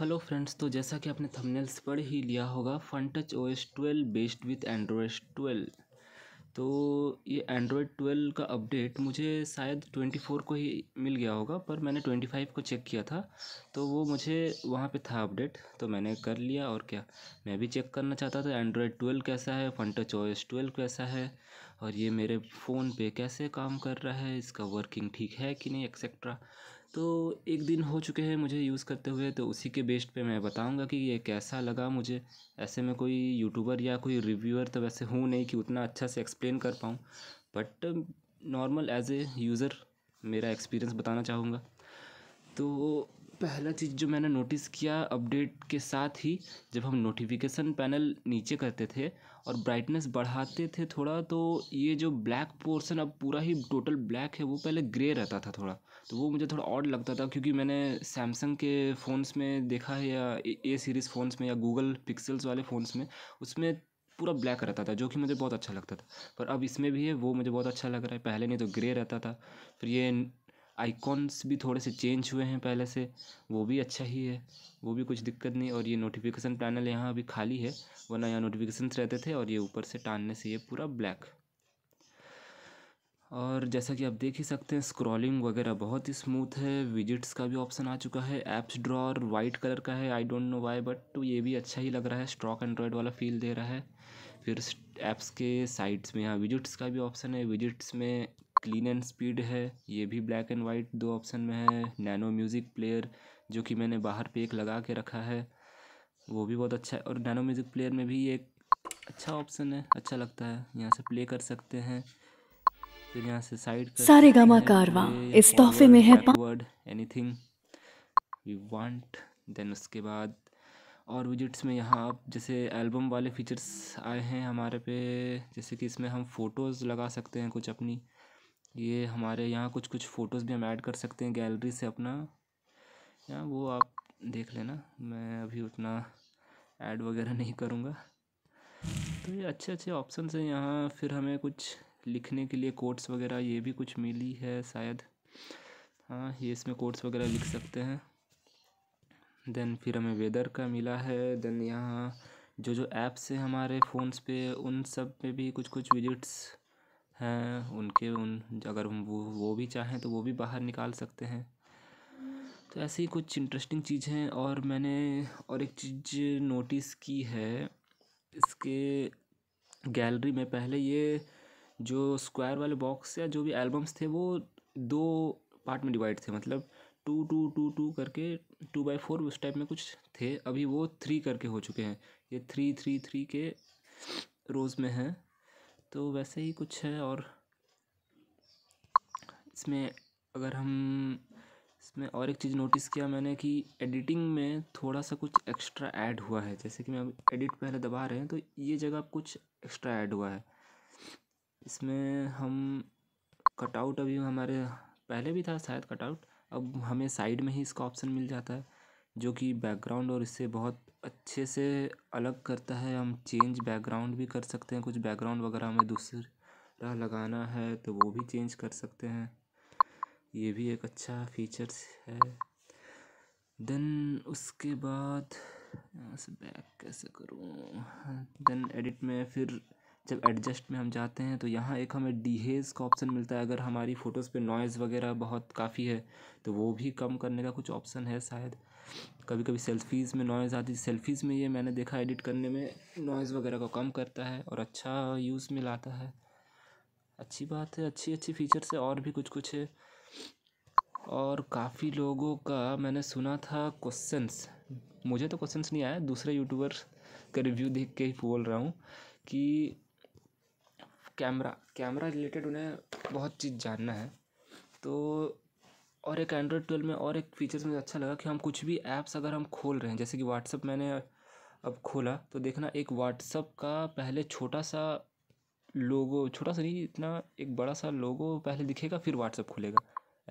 Hello friends तो जैसा कि आपने थंबनेल्स पढ़ ही लिया होगा Funtouch O S twelve based with Android twelve तो ये एंड्रॉयड ट्वेल्व का अपडेट मुझे शायद ट्वेंटी फोर को ही मिल गया होगा पर मैंने ट्वेंटी फाइव को चेक किया था तो वो मुझे वहाँ पे था अपडेट तो मैंने कर लिया और क्या मैं भी चेक करना चाहता था एंड्रॉयड ट्वेल्व कैसा है Funtouch O S twelve कैसा है और ये मेरे फ़ोन पे कैसे काम कर रहा है इसका वर्किंग ठीक है कि नहीं एक्सेट्रा तो एक दिन हो चुके हैं मुझे यूज़ करते हुए तो उसी के बेस्ड पे मैं बताऊंगा कि ये कैसा लगा मुझे ऐसे में कोई यूट्यूबर या कोई रिव्यूअर तो वैसे हूँ नहीं कि उतना अच्छा से एक्सप्लेन कर पाऊँ but normal as a user मेरा एक्सपीरियंस बताना चाहूँगा तो पहला चीज़ जो मैंने नोटिस किया अपडेट के साथ ही जब हम नोटिफिकेशन पैनल नीचे करते थे और ब्राइटनेस बढ़ाते थे थोड़ा तो ये जो ब्लैक पोर्शन अब पूरा ही टोटल ब्लैक है वो पहले ग्रे रहता था थोड़ा तो वो मुझे थोड़ा ऑड लगता था क्योंकि मैंने सैमसंग के फ़ोन्स में देखा है या ए सीरीज़ फ़ोन्स में या गूगल पिक्सल्स वाले फ़ोन्स में उसमें पूरा ब्लैक रहता था जो कि मुझे बहुत अच्छा लगता था पर अब इसमें भी है वो मुझे बहुत अच्छा लग रहा है पहले नहीं तो ग्रे रहता था फिर ये आइकॉन्स भी थोड़े से चेंज हुए हैं पहले से वो भी अच्छा ही है वो भी कुछ दिक्कत नहीं और ये नोटिफिकेशन पैनल यहाँ अभी खाली है वरना यहाँ नोटिफिकेशन रहते थे और ये ऊपर से टानने से ये पूरा ब्लैक और जैसा कि आप देख ही सकते हैं स्क्रॉलिंग वगैरह बहुत ही स्मूथ है विजिट्स का भी ऑप्शन आ चुका है ऐप्स ड्रॉर वाइट कलर का है I don't know why but तो ये भी अच्छा ही लग रहा है स्ट्रॉक एंड्रॉयड वाला फील दे रहा है फिर ऐप्स के साइट्स में यहाँ विजिट्स का भी ऑप्शन है विजिट्स में क्लीन एंड स्पीड है ये भी ब्लैक एंड वाइट दो ऑप्शन में है नैनो म्यूजिक प्लेयर जो कि मैंने बाहर पे एक लगा के रखा है वो भी बहुत अच्छा है और नैनो म्यूजिक प्लेयर में भी एक अच्छा ऑप्शन है अच्छा लगता है यहाँ से प्ले कर सकते हैं फिर यहाँ से साइड सारे गामा कारवा इस तोहफे में है word any we want then उसके बाद और विजिट्स में यहाँ आप जैसे एल्बम वाले फीचर्स आए हैं हमारे पे जैसे कि इसमें हम फ़ोटोज़ लगा सकते हैं कुछ अपनी ये हमारे यहाँ कुछ कुछ फ़ोटोज़ भी हम ऐड कर सकते हैं गैलरी से अपना या वो आप देख लेना मैं अभी उतना ऐड वगैरह नहीं करूँगा तो ये अच्छे अच्छे ऑप्शन हैं यहाँ फिर हमें कुछ लिखने के लिए कोट्स वगैरह ये भी कुछ मिली है शायद हाँ ये इसमें कोट्स वगैरह लिख सकते हैं देन फिर हमें वेदर का मिला है देन यहाँ जो जो ऐप्स हैं हमारे फ़ोनस पे उन सब पे भी कुछ कुछ विजिट्स हैं उनके उन अगर हम वो वो भी चाहें तो वो भी बाहर निकाल सकते हैं तो ऐसी कुछ इंटरेस्टिंग चीज़ें और मैंने और एक चीज़ नोटिस की है इसके गैलरी में पहले ये जो स्क्वायर वाले बॉक्स या जो भी एल्बम्स थे वो दो पार्ट में डिवाइड थे मतलब टू टू टू टू करके टू बाई फोर उस टाइप में कुछ थे अभी वो थ्री करके हो चुके हैं ये थ्री थ्री थ्री के रोज़ में हैं तो वैसे ही कुछ है और इसमें अगर हम इसमें और एक चीज़ नोटिस किया मैंने कि एडिटिंग में थोड़ा सा कुछ एक्स्ट्रा ऐड हुआ है जैसे कि मैं अब एडिट पहले दबा रहे हैं तो ये जगह कुछ एक्स्ट्रा ऐड हुआ है इसमें हम कटआउट अभी हमारे पहले भी था शायद कटआउट अब हमें साइड में ही इसका ऑप्शन मिल जाता है जो कि बैकग्राउंड और इससे बहुत अच्छे से अलग करता है हम चेंज बैकग्राउंड भी कर सकते हैं कुछ बैकग्राउंड वगैरह हमें दूसरा लगाना है तो वो भी चेंज कर सकते हैं ये भी एक अच्छा फीचर्स है देन उसके बाद से बैक कैसे करूँ देन एडिट में फिर जब एडजस्ट में हम जाते हैं तो यहाँ एक हमें डीहेज़ का ऑप्शन मिलता है अगर हमारी फ़ोटोज़ पे नॉइज़ वगैरह बहुत काफ़ी है तो वो भी कम करने का कुछ ऑप्शन है शायद कभी कभी सेल्फीज़ में नॉइज़ आती सेल्फीज़ में ये मैंने देखा एडिट करने में नॉइज़ वगैरह को कम करता है और अच्छा यूज़ में लाता है अच्छी बात है अच्छी अच्छी फीचर्स है और भी कुछ कुछ है और काफ़ी लोगों का मैंने सुना था क्वेश्चंस मुझे तो क्वेश्चंस नहीं आया दूसरे यूट्यूबर का रिव्यू देख के ही बोल रहा हूँ कि कैमरा कैमरा रिलेटेड उन्हें बहुत चीज़ जानना है तो और एक एंड्रॉयड ट्वेल्व में और एक फीचर्स मुझे अच्छा लगा कि हम कुछ भी ऐप्स अगर हम खोल रहे हैं जैसे कि व्हाट्सअप मैंने अब खोला तो देखना एक व्हाट्सअप का पहले छोटा सा लोगो छोटा सा नहीं इतना एक बड़ा सा लोगो पहले दिखेगा फिर व्हाट्सअप खुलेगा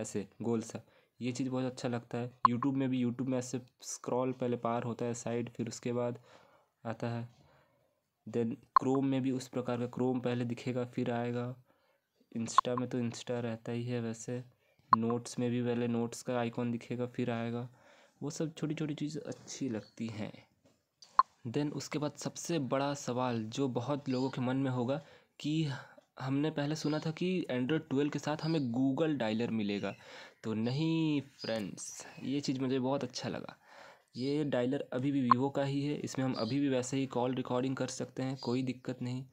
ऐसे गोल सा ये चीज़ बहुत अच्छा लगता है यूट्यूब में भी यूट्यूब में ऐसे स्क्रॉल पहले पार होता है साइड फिर उसके बाद आता है देन क्रोम में भी उस प्रकार का क्रोम पहले दिखेगा फिर आएगा इंस्टा में तो इंस्टा रहता ही है वैसे नोट्स में भी पहले नोट्स का आइकॉन दिखेगा फिर आएगा वो सब छोटी छोटी चीज़ें अच्छी लगती हैं देन उसके बाद सबसे बड़ा सवाल जो बहुत लोगों के मन में होगा कि हमने पहले सुना था कि एंड्रॉयड ट्वेल्व के साथ हमें गूगल डायलर मिलेगा तो नहीं फ्रेंड्स ये चीज़ मुझे बहुत अच्छा लगा ये डायलर अभी भी वीवो का ही है इसमें हम अभी भी वैसे ही कॉल रिकॉर्डिंग कर सकते हैं कोई दिक्कत नहीं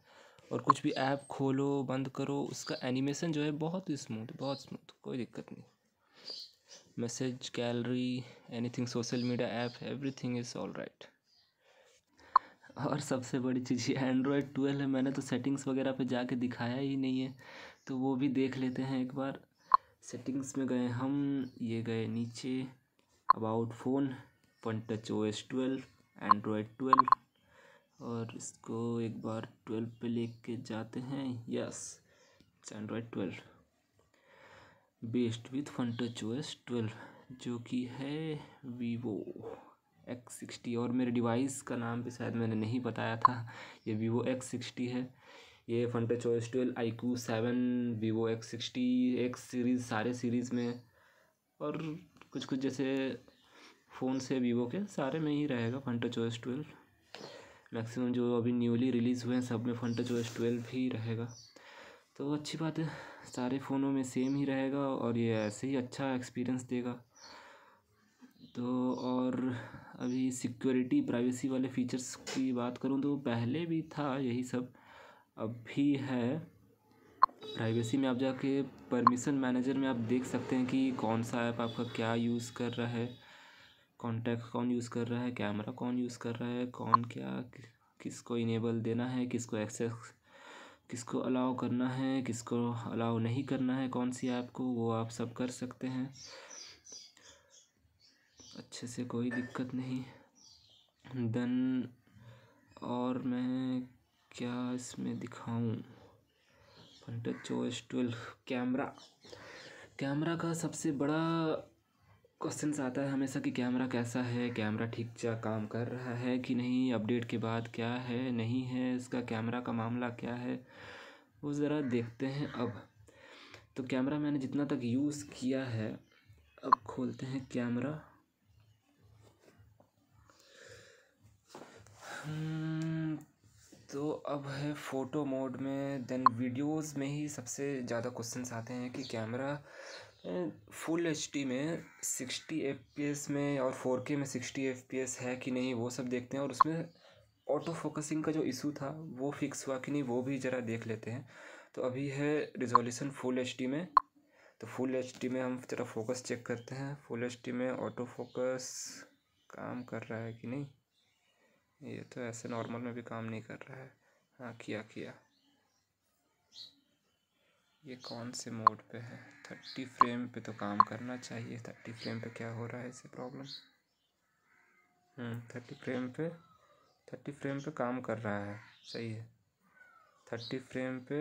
और कुछ भी ऐप खोलो बंद करो उसका एनिमेशन जो है बहुत ही स्मूथ बहुत स्मूथ कोई दिक्कत नहीं message gallery anything social media app everything is all right और सबसे बड़ी चीज़ ये एंड्रॉयड ट्वेल्व है मैंने तो सेटिंग्स वगैरह पे जाके दिखाया ही नहीं है तो वो भी देख लेते हैं एक बार सेटिंग्स में गए हम ये गए नीचे about phone Funtouch O S twelve Android twelve और इसको एक बार ट्वेल्व पे लेके जाते हैं yes Android twelve based with Funtouch O twelve जो कि है वीवो एक्स सिक्सटी और मेरे डिवाइस का नाम भी शायद मैंने नहीं बताया था ये वीवो एक्स सिक्सटी है ये Funtouch O twelve I Q seven Vivo X sixty X series सारे सीरीज़ में और कुछ कुछ जैसे फ़ोन से वीवो के सारे में ही रहेगा फंटच ओ ट्वेल्व मैक्सिमम जो अभी न्यूली रिलीज़ हुए हैं सब में फंटा जो एस ट्वेल्व ही रहेगा तो अच्छी बात है सारे फ़ोनों में सेम ही रहेगा और ये ऐसे ही अच्छा एक्सपीरियंस देगा तो और अभी सिक्योरिटी प्राइवेसी वाले फ़ीचर्स की बात करूँ तो पहले भी था यही सब अब भी है प्राइवेसी में आप जाके परमिशन मैनेजर में आप देख सकते हैं कि कौन सा ऐप आपका क्या यूज़ कर रहा है कॉन्टैक्ट कौन यूज़ कर रहा है कैमरा कौन यूज़ कर रहा है कौन क्या किसको इनेबल देना है किसको एक्सेस किसको अलाउ करना है किसको अलाउ नहीं करना है कौन सी ऐप को वो आप सब कर सकते हैं अच्छे से कोई दिक्कत नहीं देन और मैं क्या इसमें दिखाऊं Funtouch S twelve camera camera का सबसे बड़ा क्वेश्चन आता है हमेशा कि कैमरा कैसा है कैमरा ठीक चा काम कर रहा है कि नहीं अपडेट के बाद क्या है नहीं है इसका कैमरा का मामला क्या है वो ज़रा देखते हैं अब तो कैमरा मैंने जितना तक यूज़ किया है अब खोलते हैं कैमरा हम्म, तो अब है फ़ोटो मोड में देन वीडियोस में ही सबसे ज़्यादा क्वेश्चंस आते हैं कि कैमरा फुल एच में सिक्सटी एफ पी एस में और फोर के में सिक्सटी एफ पी एस है कि नहीं वो सब देखते हैं और उसमें ऑटो फोकसिंग का जो इशू था वो फिक्स हुआ कि नहीं वो भी ज़रा देख लेते हैं तो अभी है रिजोल्यूशन फुल एच डी में तो फुल एच डी में हम ज़रा फोकस चेक करते हैं फुल एच में ऑटो फोकस काम कर रहा है कि नहीं ये तो ऐसे नॉर्मल में भी काम नहीं कर रहा है हाँ किया किया ये कौन से मोड पे है थर्टी फ्रेम पे तो काम करना चाहिए थर्टी फ्रेम पे क्या हो रहा है इसे प्रॉब्लम थर्टी फ्रेम पे थर्टी फ्रेम पे काम कर रहा है सही है थर्टी फ्रेम पे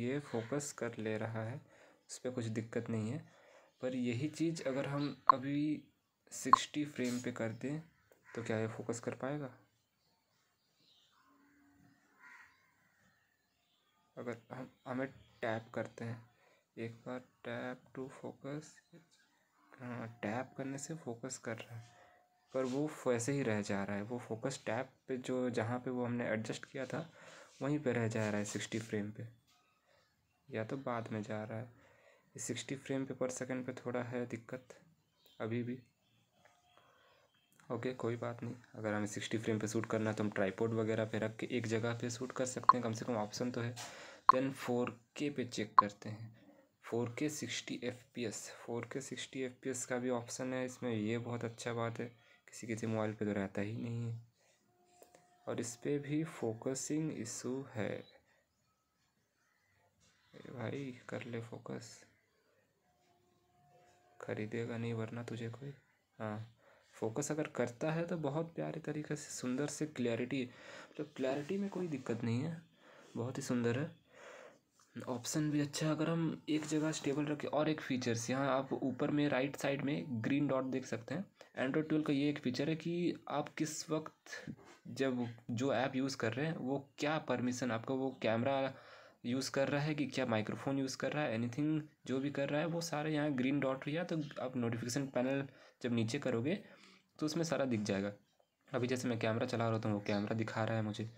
ये फोकस कर ले रहा है उस पर कुछ दिक्कत नहीं है पर यही चीज़ अगर हम अभी सिक्सटी फ्रेम पे कर दें तो क्या ये फोकस कर पाएगा अगर हम हमें टैप करते हैं एक बार टैप टू फोकस हाँ टैप करने से फोकस कर रहा है पर वो वैसे ही रह जा रहा है वो फोकस टैप पे जो जहाँ पे वो हमने एडजस्ट किया था वहीं पे रह जा रहा है सिक्सटी फ्रेम पे या तो बाद में जा रहा है सिक्सटी फ्रेम पे पर सेकंड पे थोड़ा है दिक्कत अभी भी ओके कोई बात नहीं अगर हमें सिक्सटी फ्रेम पे शूट करना है तो हम ट्राईपोर्ड वगैरह पे रख के एक जगह पे शूट कर सकते हैं कम से कम ऑप्शन तो है देन फोर के पे चेक करते हैं फोर के sixty F P S four के सिक्सटी एफ पी एस का भी ऑप्शन है इसमें ये बहुत अच्छा बात है किसी किसी मोबाइल पे तो रहता ही नहीं है और इस पर भी फोकसिंग इशू है भाई कर ले फोकस खरीदेगा नहीं वरना तुझे कोई हाँ फोकस अगर करता है तो बहुत प्यारे तरीके से सुंदर से क्लैरिटी मतलब तो क्लैरिटी में कोई दिक्कत नहीं है बहुत ही सुंदर है ऑप्शन भी अच्छा है अगर हम एक जगह स्टेबल रखें और एक फीचर्स यहाँ आप ऊपर में राइट साइड में ग्रीन डॉट देख सकते हैं एंड्रॉयड ट्वेल्व का ये एक फीचर है कि आप किस वक्त जब जो ऐप यूज़ कर रहे हैं वो क्या परमिशन आपका वो कैमरा यूज़ कर रहा है कि क्या माइक्रोफोन यूज़ कर रहा है एनीथिंग जो भी कर रहा है वो सारे यहाँ ग्रीन डॉट रही है तो आप नोटिफिकेशन पैनल जब नीचे करोगे तो उसमें सारा दिख जाएगा अभी जैसे मैं कैमरा चला रहा हूँ तो वो कैमरा दिखा रहा है मुझे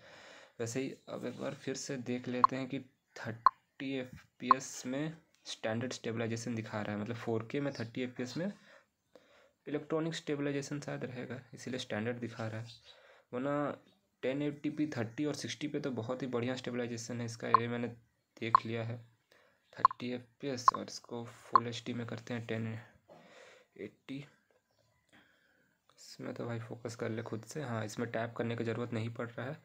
वैसे ही अब एक बार फिर से देख लेते हैं कि thirty thirty F P S में स्टैंडर्ड स्टेबलाइजेशन दिखा रहा है मतलब फोर के में थर्टी एफ पी एस में इलेक्ट्रॉनिक स्टेबलाइजेशन शायद रहेगा इसीलिए स्टैंडर्ड दिखा रहा है वरना टेन एट्टी पी थर्टी और सिक्सटी पे तो बहुत ही बढ़िया स्टेबलाइजेशन है इसका ये मैंने देख लिया है थर्टी एफ पी एस और इसको फुल एच डी में करते हैं टेन एट्टी इसमें तो भाई फोकस कर ले खुद से हाँ इसमें टैप करने की ज़रूरत नहीं पड़ रहा है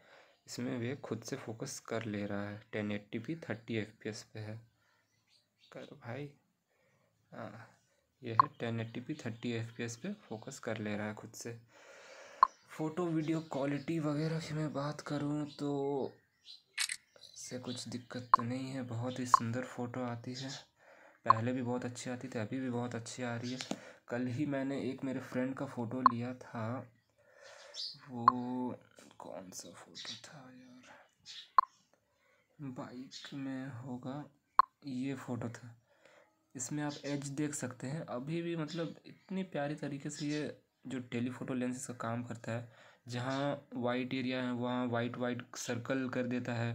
इसमें भी खुद से फोकस कर ले रहा है ten eighty P thirty F P S पे है कर भाई हाँ यह है ten eighty P thirty F P S पे फोकस कर ले रहा है खुद से फ़ोटो वीडियो क्वालिटी वगैरह की मैं बात करूँ तो से कुछ दिक्कत तो नहीं है बहुत ही सुंदर फ़ोटो आती है पहले भी बहुत अच्छी आती थी अभी भी बहुत अच्छी आ रही है कल ही मैंने एक मेरे फ्रेंड का फ़ोटो लिया था वो कौन सा फोटो था यार बाइक में होगा ये फ़ोटो था इसमें आप एज देख सकते हैं अभी भी मतलब इतनी प्यारी तरीके से ये जो टेलीफोटो लेंस का काम करता है जहाँ वाइट एरिया है वहाँ वाइट वाइट सर्कल कर देता है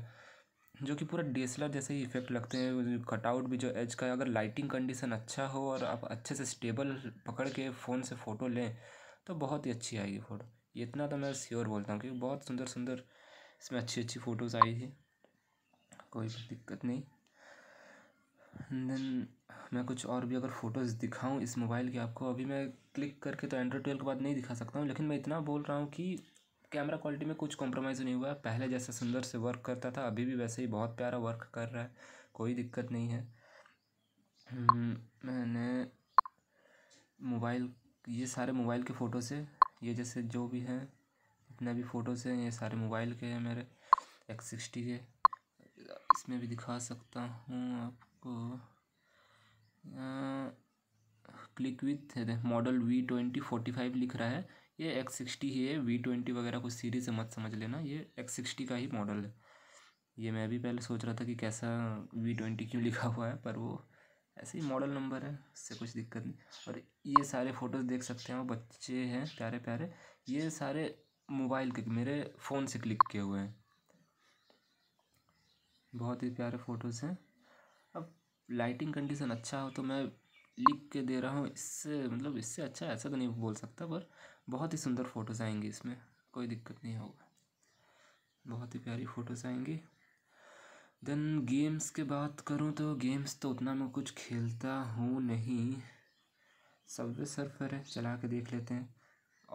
जो कि पूरा डेसला जैसे ही इफेक्ट लगते हैं कटआउट भी जो एज का है अगर लाइटिंग कंडीशन अच्छा हो और आप अच्छे से स्टेबल पकड़ के फ़ोन से फ़ोटो लें तो बहुत ही अच्छी आएगी फ़ोटो ये इतना तो मैं श्योर बोलता हूँ क्योंकि बहुत सुंदर सुंदर इसमें अच्छी अच्छी फ़ोटोज़ आई थी कोई दिक्कत नहीं देन मैं कुछ और भी अगर फ़ोटोज़ दिखाऊं इस मोबाइल की आपको अभी मैं क्लिक करके तो एंड्रॉयड ट्वेल्व के बाद नहीं दिखा सकता हूं लेकिन मैं इतना बोल रहा हूं कि कैमरा क्वालिटी में कुछ कॉम्प्रोमाइज़ नहीं हुआ पहले जैसा सुंदर से वर्क करता था अभी भी वैसे ही बहुत प्यारा वर्क कर रहा है कोई दिक्कत नहीं है hmm, मैंने मोबाइल ये सारे मोबाइल के फ़ोटो से ये जैसे जो भी हैं जितना भी फ़ोटोज़ हैं ये सारे मोबाइल के हैं मेरे एक्स सिक्सटी के इसमें भी दिखा सकता हूँ आपको click with model V twenty forty five लिख रहा है ये एक्स सिक्सटी ही है वी ट्वेंटी वगैरह कुछ सीरीज़ मत समझ लेना ये एक्स सिक्सटी का ही मॉडल है ये मैं भी पहले सोच रहा था कि कैसा वी ट्वेंटी क्यों लिखा हुआ है पर वो ऐसे ही मॉडल नंबर है इससे कुछ दिक्कत नहीं और ये सारे फ़ोटोज़ देख सकते हैं वो बच्चे हैं प्यारे प्यारे ये सारे मोबाइल के मेरे फ़ोन से क्लिक किए हुए हैं बहुत ही प्यारे फ़ोटोज़ हैं अब लाइटिंग कंडीशन अच्छा हो तो मैं लिख के दे रहा हूँ इससे मतलब इससे अच्छा ऐसा तो नहीं बोल सकता पर बहुत ही सुंदर फ़ोटोज़ आएंगी इसमें कोई दिक्कत नहीं होगा बहुत ही प्यारी फ़ोटोज़ आएंगी देन गेम्स के बात करूँ तो गेम्स तो उतना मैं कुछ खेलता हूँ नहीं सबवे सर्फर है चला के देख लेते हैं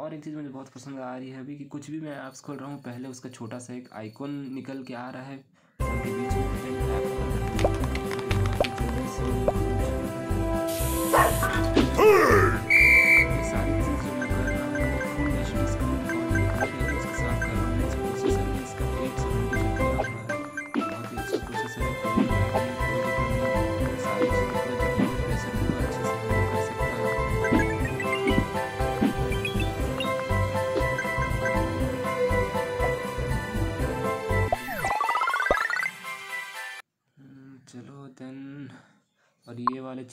और एक चीज़ मुझे बहुत पसंद आ रही है अभी कि कुछ भी मैं ऐप्स खोल रहा हूँ पहले उसका छोटा सा एक आइकॉन निकल के आ रहा है Hey!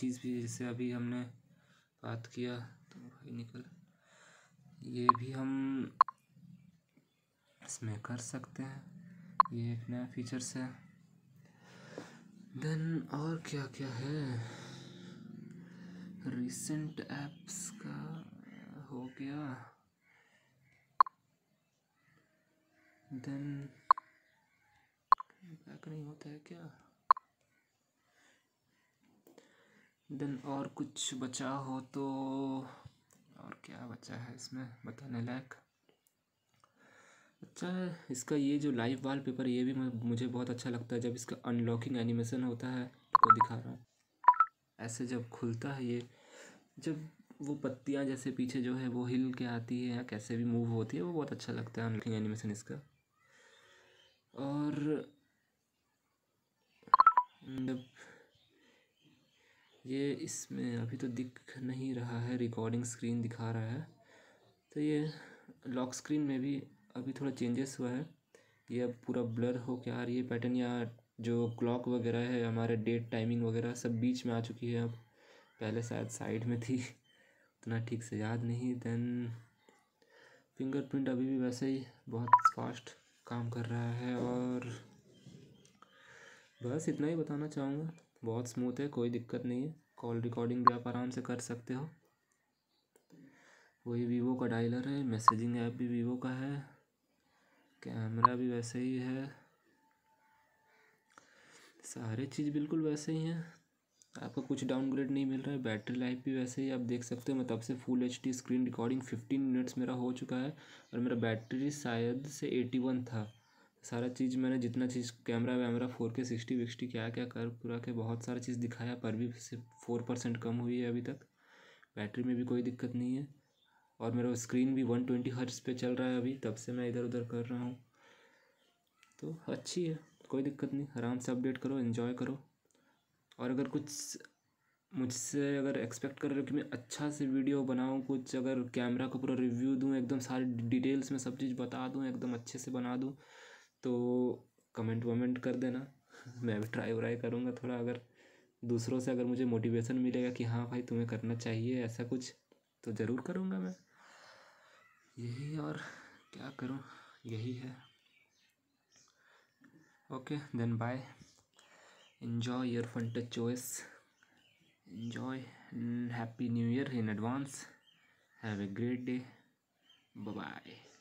चीज़ भी जैसे अभी हमने बात किया तो भाई निकल ये भी हम इसमें कर सकते हैं ये एक नया फीचर्स है देन और क्या क्या है रिसेंट एप्स का हो गया देन बैक नहीं होता है क्या देन और कुछ बचा हो तो और क्या बचा है इसमें बताने लायक अच्छा है इसका ये जो लाइव वाल पेपर ये भी मुझे बहुत अच्छा लगता है जब इसका अनलॉकिंग एनिमेशन होता है तो दिखा रहा हूँ ऐसे जब खुलता है ये जब वो पत्तियाँ जैसे पीछे जो है वो हिल के आती है या कैसे भी मूव होती है वो बहुत अच्छा लगता है अनलॉकिंग एनिमेशन इसका और जब ये इसमें अभी तो दिख नहीं रहा है रिकॉर्डिंग स्क्रीन दिखा रहा है तो ये लॉक स्क्रीन में भी अभी थोड़ा चेंजेस हुआ है ये अब पूरा ब्लर हो क्या आ रही है पैटर्न या जो क्लॉक वगैरह है हमारे डेट टाइमिंग वगैरह सब बीच में आ चुकी है अब पहले शायद साइड में थी उतना ठीक से याद नहीं देन फिंगरप्रिंट अभी भी वैसे ही बहुत फास्ट काम कर रहा है और बस इतना ही बताना चाहूँगा बहुत स्मूथ है कोई दिक्कत नहीं है कॉल रिकॉर्डिंग भी आप आराम से कर सकते हो वही वीवो का डायलर है मैसेजिंग ऐप भी वीवो का है कैमरा भी वैसे ही है सारे चीज़ बिल्कुल वैसे ही हैं आपको कुछ डाउनग्रेड नहीं मिल रहा है बैटरी लाइफ भी वैसे ही आप देख सकते हो मैं तब से full H screen recording fifteen minutes मेरा हो चुका है और मेरा बैटरी शायद से एटी वन था सारा चीज़ मैंने जितना चीज़ कैमरा वैमरा फोर के सिक्सटी विक्सटी क्या क्या कर पूरा के बहुत सारा चीज़ दिखाया पर भी सिर्फ फोर परसेंट कम हुई है अभी तक बैटरी में भी कोई दिक्कत नहीं है और मेरा स्क्रीन भी वन ट्वेंटी हर्ट्स पे चल रहा है अभी तब से मैं इधर उधर कर रहा हूँ तो अच्छी है कोई दिक्कत नहीं आराम से अपडेट करो इन्जॉय करो और अगर कुछ मुझसे अगर एक्सपेक्ट कर रहे हो कि मैं अच्छा से वीडियो बनाऊँ कुछ अगर कैमरा का पूरा रिव्यू दूँ एकदम सारे डिटेल्स में सब चीज़ बता दूँ एकदम अच्छे से बना दूँ तो कमेंट वमेंट कर देना मैं भी ट्राई व्राई करूँगा थोड़ा अगर दूसरों से अगर मुझे मोटिवेशन मिलेगा कि हाँ भाई तुम्हें करना चाहिए ऐसा कुछ तो ज़रूर करूँगा मैं यही और क्या करूँ यही है okay then bye enjoy your Funtouch enjoy happy new year in advance have a great day bye